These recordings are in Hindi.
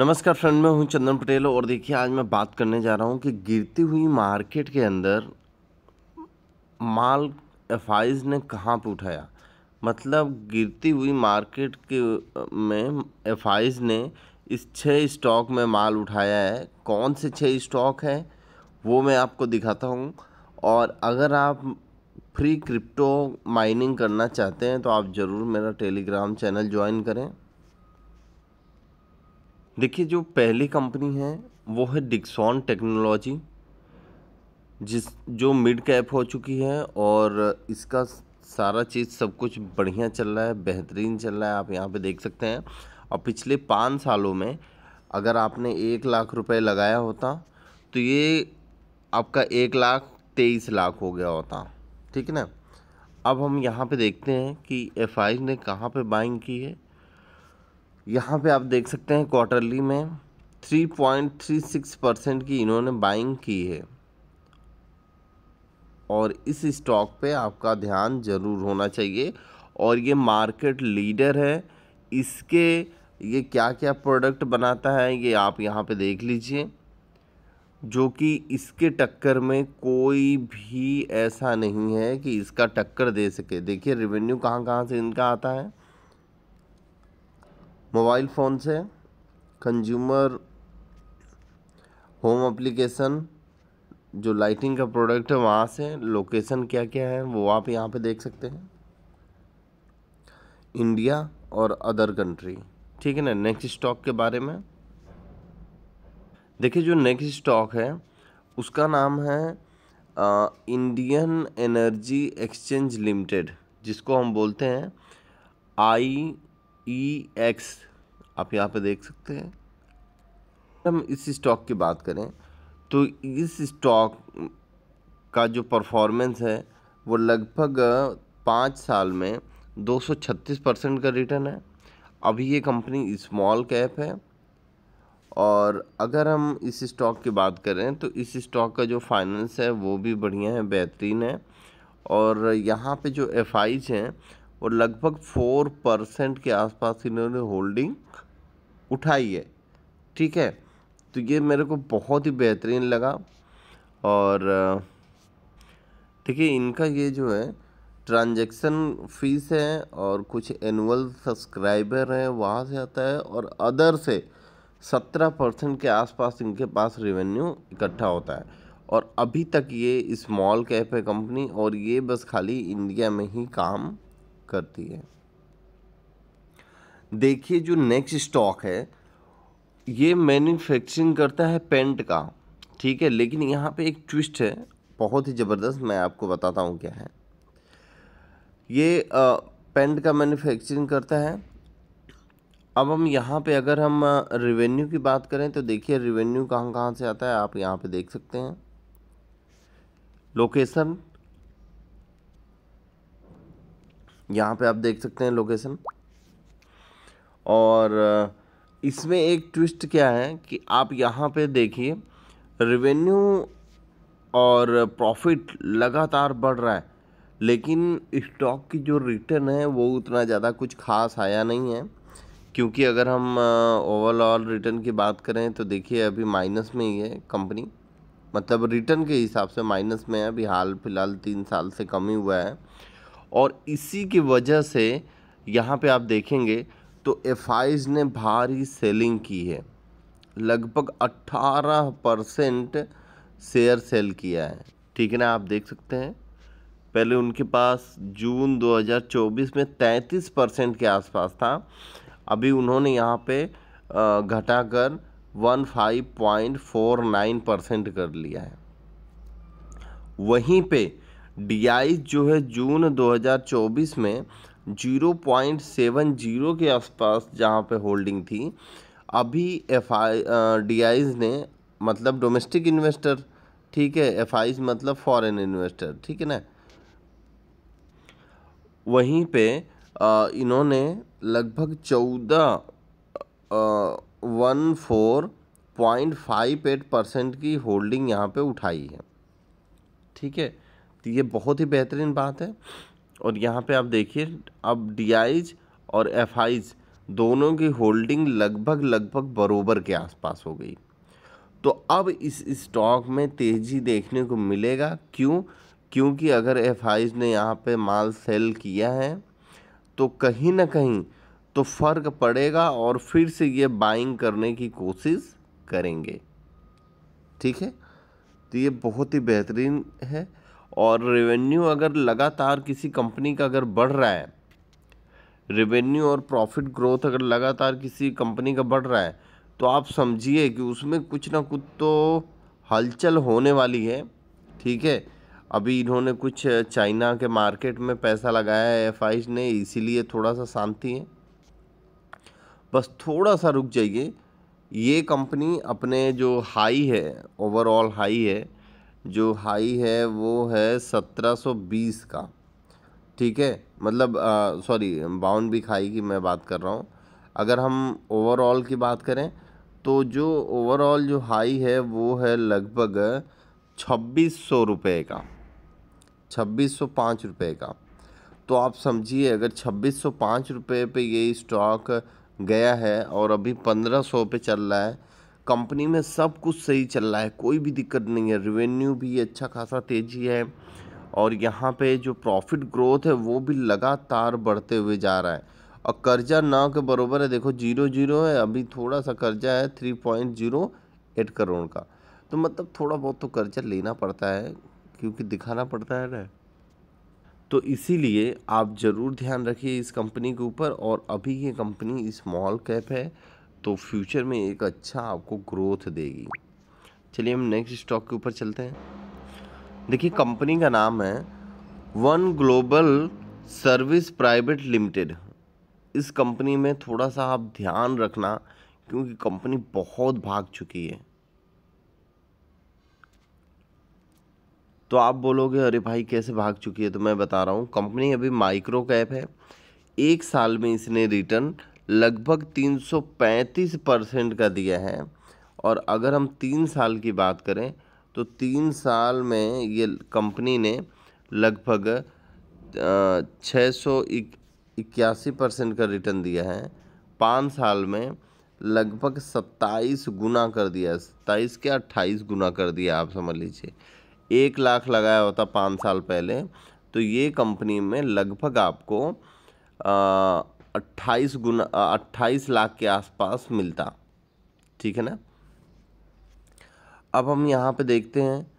नमस्कार फ्रेंड मैं हूं चंदन पटेल और देखिए आज मैं बात करने जा रहा हूं कि गिरती हुई मार्केट के अंदर माल एफ ने कहाँ पर उठाया मतलब गिरती हुई मार्केट के में एफ ने इस छः स्टॉक में माल उठाया है कौन से छः स्टॉक हैं वो मैं आपको दिखाता हूँ और अगर आप फ्री क्रिप्टो माइनिंग करना चाहते हैं तो आप ज़रूर मेरा टेलीग्राम चैनल ज्वाइन करें देखिए जो पहली कंपनी है वो है डिक्सॉन टेक्नोलॉजी जिस जो मिड कैप हो चुकी है और इसका सारा चीज़ सब कुछ बढ़िया चल रहा है बेहतरीन चल रहा है आप यहाँ पे देख सकते हैं और पिछले पाँच सालों में अगर आपने एक लाख रुपए लगाया होता तो ये आपका एक लाख तेईस लाख हो गया होता ठीक है ना अब हम यहाँ पे देखते हैं कि एफ ने कहाँ पे बाइंग की है यहाँ पे आप देख सकते हैं क्वार्टरली में 3.36 परसेंट की इन्होंने बाइंग की है और इस स्टॉक पे आपका ध्यान ज़रूर होना चाहिए और ये मार्केट लीडर है इसके ये क्या क्या प्रोडक्ट बनाता है ये आप यहाँ पे देख लीजिए जो कि इसके टक्कर में कोई भी ऐसा नहीं है कि इसका टक्कर दे सके देखिए रेवेन्यू कहाँ कहाँ से इनका आता है मोबाइल फ़ोन से कंज्यूमर होम एप्लीकेशन जो लाइटिंग का प्रोडक्ट है वहाँ से लोकेशन क्या क्या है वो आप यहाँ पे देख सकते हैं इंडिया और अदर कंट्री ठीक है ना नेक्स्ट स्टॉक के बारे में देखिए जो नेक्स्ट स्टॉक है उसका नाम है आ, इंडियन एनर्जी एक्सचेंज लिमिटेड जिसको हम बोलते हैं आई ई e एक्स आप यहाँ पे देख सकते हैं हम इस स्टॉक की बात करें तो इस स्टॉक का जो परफॉर्मेंस है वो लगभग पाँच साल में 236 परसेंट का रिटर्न है अभी ये कंपनी स्मॉल कैप है और अगर हम इस स्टॉक की बात करें तो इस स्टॉक का जो फाइनेंस है वो भी बढ़िया है बेहतरीन है और यहाँ पे जो एफ हैं और लगभग फोर परसेंट के आसपास इन्होंने होल्डिंग उठाई है ठीक है तो ये मेरे को बहुत ही बेहतरीन लगा और देखिए इनका ये जो है ट्रांजैक्शन फीस है और कुछ एनुअल सब्सक्राइबर हैं वहाँ से आता है और अदर से सत्रह परसेंट के आसपास इनके पास रेवेन्यू इकट्ठा होता है और अभी तक ये स्मॉल कैप है कंपनी और ये बस खाली इंडिया में ही काम करती है देखिए जो नेक्स्ट स्टॉक है ये मैन्युफैक्चरिंग करता है पेंट का ठीक है लेकिन यहाँ पे एक ट्विस्ट है बहुत ही ज़बरदस्त मैं आपको बताता हूँ क्या है ये आ, पेंट का मैन्युफैक्चरिंग करता है अब हम यहाँ पे अगर हम रेवेन्यू की बात करें तो देखिए रेवेन्यू कहाँ कहाँ से आता है आप यहाँ पे देख सकते हैं लोकेशन यहाँ पे आप देख सकते हैं लोकेशन और इसमें एक ट्विस्ट क्या है कि आप यहाँ पे देखिए रेवेन्यू और प्रॉफिट लगातार बढ़ रहा है लेकिन स्टॉक की जो रिटर्न है वो उतना ज़्यादा कुछ खास आया नहीं है क्योंकि अगर हम ओवरऑल रिटर्न की बात करें तो देखिए अभी माइनस में ही है कंपनी मतलब रिटर्न के हिसाब से माइनस में है अभी हाल फिलहाल तीन साल से कम ही हुआ है और इसी की वजह से यहाँ पे आप देखेंगे तो एफ ने भारी सेलिंग की है लगभग 18 परसेंट शेयर सेल किया है ठीक है ना आप देख सकते हैं पहले उनके पास जून 2024 में 33 परसेंट के आसपास था अभी उन्होंने यहाँ पे घटाकर 15.49 परसेंट कर लिया है वहीं पे डी जो है जून 2024 में 0.70 के आसपास जहाँ पे होल्डिंग थी अभी एफ आई डी ने मतलब डोमेस्टिक इन्वेस्टर ठीक है एफ मतलब फॉरेन इन्वेस्टर ठीक है ना वहीं पे आ, इन्होंने लगभग चौदह one four point five eight percent की होल्डिंग यहाँ पे उठाई है ठीक है तो ये बहुत ही बेहतरीन बात है और यहाँ पे आप देखिए अब डी और एफ दोनों की होल्डिंग लगभग लगभग बरोबर के आसपास हो गई तो अब इस स्टॉक में तेज़ी देखने को मिलेगा क्यों क्योंकि अगर एफ ने यहाँ पे माल सेल किया है तो कहीं ना कहीं तो फ़र्क पड़ेगा और फिर से ये बाइंग करने की कोशिश करेंगे ठीक है तो ये बहुत ही बेहतरीन है और रेवेन्यू अगर लगातार किसी कंपनी का अगर बढ़ रहा है रेवेन्यू और प्रॉफिट ग्रोथ अगर लगातार किसी कंपनी का बढ़ रहा है तो आप समझिए कि उसमें कुछ ना कुछ तो हलचल होने वाली है ठीक है अभी इन्होंने कुछ चाइना के मार्केट में पैसा लगाया है एफ ने इसीलिए थोड़ा सा शांति है बस थोड़ा सा रुक जाइए ये कंपनी अपने जो हाई है ओवरऑल हाई है जो हाई है वो है सत्रह सौ बीस का ठीक है मतलब सॉरी बाउंड भी खाई की मैं बात कर रहा हूँ अगर हम ओवरऑल की बात करें तो जो ओवरऑल जो हाई है वो है लगभग छब्बीस सौ रुपये का छब्बीस सौ पाँच रुपये का तो आप समझिए अगर छब्बीस सौ पाँच रुपये पर ये स्टॉक गया है और अभी पंद्रह सौ पर चल रहा है कंपनी में सब कुछ सही चल रहा है कोई भी दिक्कत नहीं है रेवेन्यू भी अच्छा खासा तेज़ी है और यहाँ पे जो प्रॉफिट ग्रोथ है वो भी लगातार बढ़ते हुए जा रहा है और कर्जा ना के बरोबर है देखो जीरो जीरो है अभी थोड़ा सा कर्जा है three point zero eight crore का तो मतलब थोड़ा बहुत तो कर्जा लेना पड़ता है क्योंकि दिखाना पड़ता है ना तो इसीलिए आप ज़रूर ध्यान रखिए इस कंपनी के ऊपर और अभी ये कंपनी स्मॉल कैप है तो फ्यूचर में एक अच्छा आपको ग्रोथ देगी चलिए हम नेक्स्ट स्टॉक के ऊपर चलते हैं देखिए कंपनी का नाम है one global service private limited इस कंपनी में थोड़ा सा आप ध्यान रखना क्योंकि कंपनी बहुत भाग चुकी है तो आप बोलोगे अरे भाई कैसे भाग चुकी है तो मैं बता रहा हूँ कंपनी अभी माइक्रो कैप है एक साल में इसने रिटर्न लगभग 335 परसेंट का दिया है और अगर हम तीन साल की बात करें तो तीन साल में ये कंपनी ने लगभग छः सौ इक्यासी परसेंट का रिटर्न दिया है पाँच साल में लगभग सत्ताईस गुना कर दिया सत्ताईस के अट्ठाईस गुना कर दिया आप समझ लीजिए एक लाख लगाया होता पाँच साल पहले तो ये कंपनी में लगभग आपको आ, अट्ठाईस गुना अट्ठाईस लाख के आसपास मिलता ठीक है ना अब हम यहाँ पे देखते हैं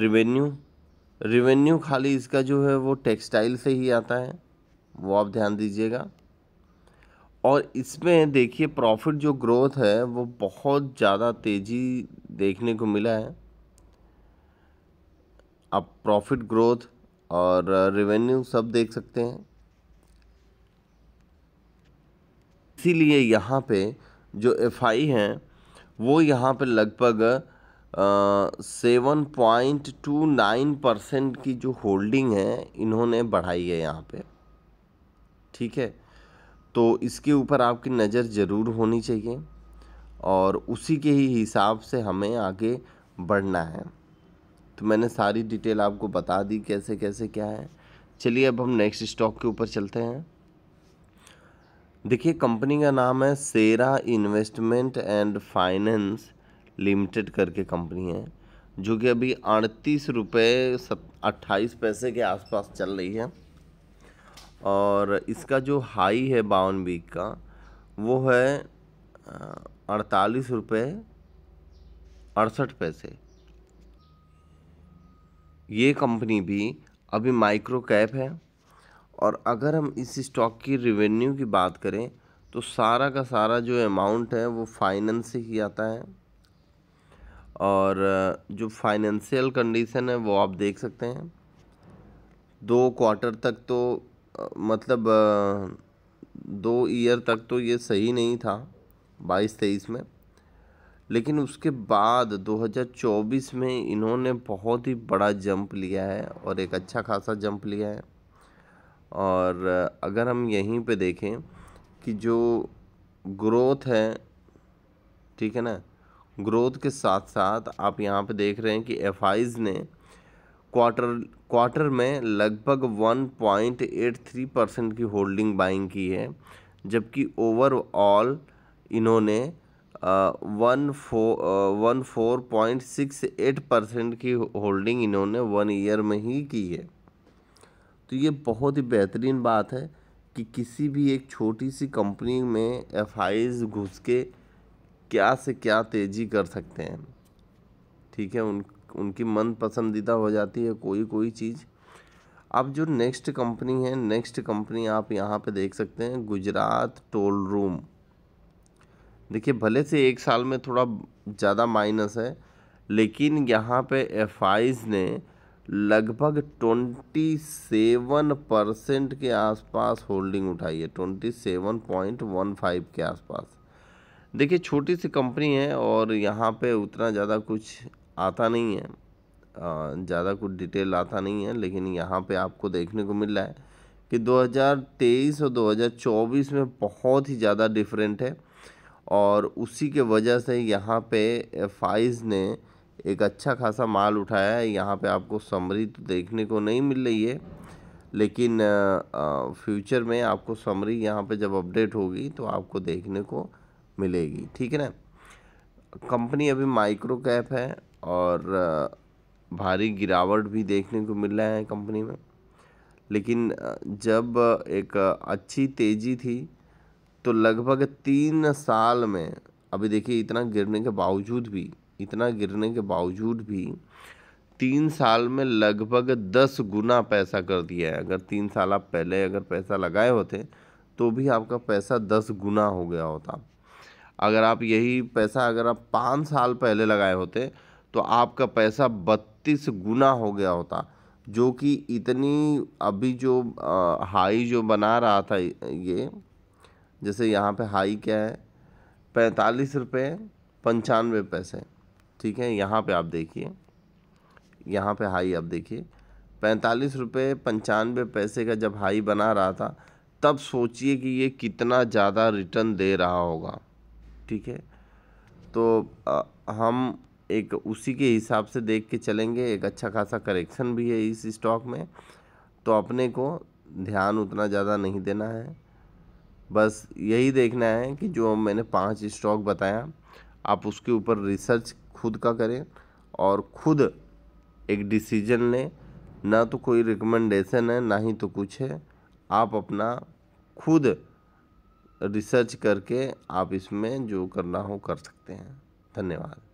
रिवेन्यू रिवेन्यू खाली इसका जो है वो टेक्सटाइल से ही आता है वो आप ध्यान दीजिएगा और इसमें देखिए प्रॉफिट जो ग्रोथ है वो बहुत ज़्यादा तेज़ी देखने को मिला है आप प्रॉफिट ग्रोथ और रेवेन्यू सब देख सकते हैं इसीलिए यहाँ पे जो एफ आई हैं वो यहाँ पे लगभग seven point two nine percent की जो होल्डिंग है इन्होंने बढ़ाई है यहाँ पे ठीक है तो इसके ऊपर आपकी नज़र ज़रूर होनी चाहिए और उसी के ही हिसाब से हमें आगे बढ़ना है तो मैंने सारी डिटेल आपको बता दी कैसे कैसे क्या है चलिए अब हम नेक्स्ट स्टॉक के ऊपर चलते हैं देखिए कंपनी का नाम है Sera investment and finance limited करके कंपनी है जो कि अभी अड़तीस रुपये सत अट्ठाईस पैसे के आसपास चल रही है और इसका जो हाई है बावन वीक का वो है अड़तालीस रुपये अड़सठ पैसे ये कंपनी भी अभी माइक्रो कैप है और अगर हम इस स्टॉक की रिवेन्यू की बात करें तो सारा का सारा जो अमाउंट है वो फाइनेंस से ही आता है और जो फाइनेंशियल कंडीशन है वो आप देख सकते हैं दो क्वार्टर तक तो मतलब दो ईयर तक तो ये सही नहीं था बाईस तेईस में लेकिन उसके बाद 2024 में इन्होंने बहुत ही बड़ा जंप लिया है और एक अच्छा खासा जंप लिया है और अगर हम यहीं पे देखें कि जो ग्रोथ है ठीक है ना ग्रोथ के साथ साथ आप यहाँ पे देख रहे हैं कि एफ ने क्वार्टर क्वार्टर में लगभग 1.83 परसेंट की होल्डिंग बाइंग की है जबकि ओवरऑल इन्होंने one four one four point six eight percent की होल्डिंग इन्होंने वन ईयर में ही की है तो ये बहुत ही बेहतरीन बात है कि किसी भी एक छोटी सी कंपनी में एफ घुस के क्या से क्या तेज़ी कर सकते हैं ठीक है उन उनकी मन पसंदीदा हो जाती है कोई कोई चीज़ अब जो नेक्स्ट कंपनी है नेक्स्ट कंपनी आप यहाँ पे देख सकते हैं गुजरात टोल रूम देखिए भले से एक साल में थोड़ा ज़्यादा माइनस है लेकिन यहाँ पे एफ ने लगभग 27 परसेंट के आसपास होल्डिंग उठाई है 27.15 के आसपास देखिए छोटी सी कंपनी है और यहाँ पे उतना ज़्यादा कुछ आता नहीं है ज़्यादा कुछ डिटेल आता नहीं है लेकिन यहाँ पे आपको देखने को मिल रहा है कि 2023 और 2024 में बहुत ही ज़्यादा डिफरेंट है और उसी के वजह से यहाँ पे फाइज ने एक अच्छा खासा माल उठाया है यहाँ पे आपको समरी तो देखने को नहीं मिल रही है लेकिन फ्यूचर में आपको समरी यहाँ पे जब अपडेट होगी तो आपको देखने को मिलेगी ठीक है ना कंपनी अभी माइक्रो कैप है और भारी गिरावट भी देखने को मिल रहा है कंपनी में लेकिन जब एक अच्छी तेज़ी थी तो लगभग तीन साल में अभी देखिए इतना गिरने के बावजूद भी इतना गिरने के बावजूद भी तीन साल में लगभग दस गुना पैसा कर दिया है अगर तीन साल आप पहले अगर पैसा लगाए होते तो भी आपका पैसा दस गुना हो गया होता अगर आप यही पैसा अगर आप पाँच साल पहले लगाए होते तो आपका पैसा बत्तीस गुना हो गया होता जो कि इतनी अभी जो आ, हाई जो बना रहा था ये जैसे यहाँ पे हाई क्या है पैंतालीस रुपये पंचानवे पैसे ठीक है यहाँ पे आप देखिए यहाँ पे हाई आप देखिए पैंतालीस रुपये पंचानवे पैसे का जब हाई बना रहा था तब सोचिए कि ये कितना ज़्यादा रिटर्न दे रहा होगा ठीक है तो आ, हम एक उसी के हिसाब से देख के चलेंगे एक अच्छा खासा करेक्शन भी है इस स्टॉक में तो अपने को ध्यान उतना ज़्यादा नहीं देना है बस यही देखना है कि जो मैंने पांच स्टॉक बताया आप उसके ऊपर रिसर्च खुद का करें और खुद एक डिसीजन लें ना तो कोई रिकमेंडेशन है ना ही तो कुछ है आप अपना खुद रिसर्च करके आप इसमें जो करना हो कर सकते हैं धन्यवाद